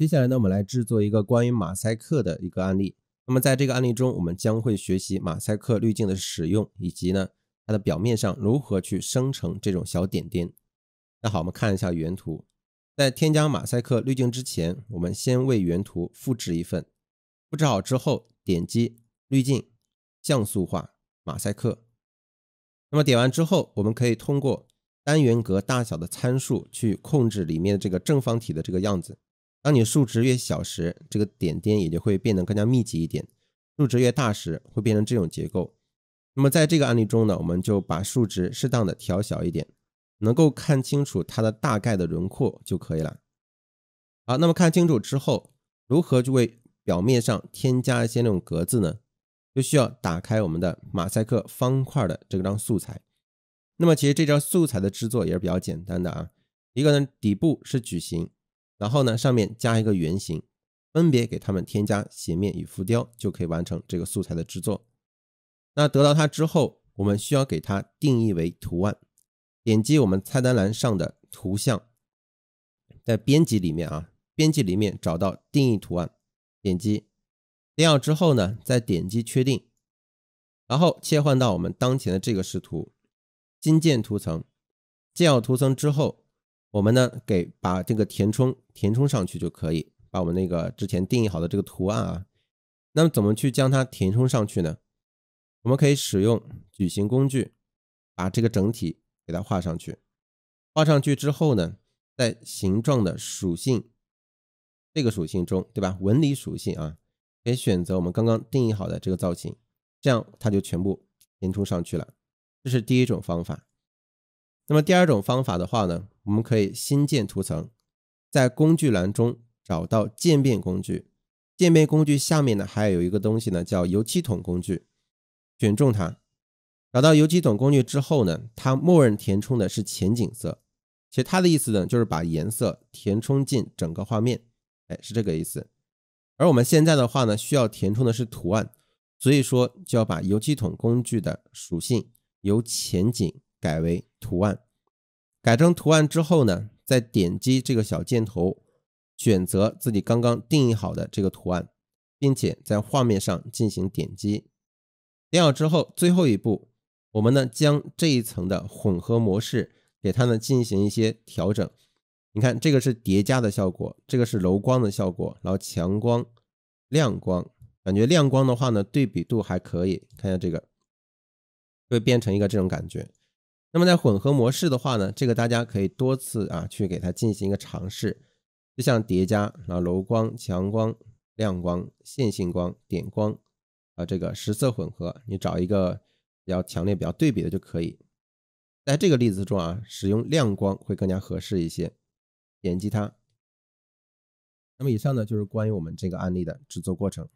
接下来呢，我们来制作一个关于马赛克的一个案例。那么在这个案例中，我们将会学习马赛克滤镜的使用，以及呢它的表面上如何去生成这种小点点。那好，我们看一下原图。在添加马赛克滤镜之前，我们先为原图复制一份。复制好之后，点击滤镜，像素化马赛克。那么点完之后，我们可以通过单元格大小的参数去控制里面这个正方体的这个样子。当你数值越小时，这个点点也就会变得更加密集一点；数值越大时，会变成这种结构。那么在这个案例中呢，我们就把数值适当的调小一点，能够看清楚它的大概的轮廓就可以了。好，那么看清楚之后，如何就为表面上添加一些那种格子呢？就需要打开我们的马赛克方块的这张素材。那么其实这张素材的制作也是比较简单的啊，一个呢底部是矩形。然后呢，上面加一个圆形，分别给它们添加斜面与浮雕，就可以完成这个素材的制作。那得到它之后，我们需要给它定义为图案。点击我们菜单栏上的图像，在编辑里面啊，编辑里面找到定义图案，点击定好之后呢，再点击确定，然后切换到我们当前的这个视图，新建图层，建好图层之后。我们呢，给把这个填充填充上去就可以，把我们那个之前定义好的这个图案啊，那么怎么去将它填充上去呢？我们可以使用矩形工具把这个整体给它画上去，画上去之后呢，在形状的属性这个属性中，对吧？纹理属性啊，可以选择我们刚刚定义好的这个造型，这样它就全部填充上去了。这是第一种方法。那么第二种方法的话呢，我们可以新建图层，在工具栏中找到渐变工具，渐变工具下面呢还有一个东西呢叫油漆桶工具，选中它，找到油漆桶工具之后呢，它默认填充的是前景色，其实它的意思呢就是把颜色填充进整个画面，哎是这个意思。而我们现在的话呢，需要填充的是图案，所以说就要把油漆桶工具的属性由前景。改为图案，改成图案之后呢，再点击这个小箭头，选择自己刚刚定义好的这个图案，并且在画面上进行点击。点好之后，最后一步，我们呢将这一层的混合模式给它呢进行一些调整。你看，这个是叠加的效果，这个是柔光的效果，然后强光、亮光，感觉亮光的话呢，对比度还可以。看一下这个，会变成一个这种感觉。那么在混合模式的话呢，这个大家可以多次啊去给它进行一个尝试，就像叠加啊柔光、强光、亮光、线性光、点光啊这个十色混合，你找一个比较强烈、比较对比的就可以。在这个例子中啊，使用亮光会更加合适一些。点击它。那么以上呢就是关于我们这个案例的制作过程。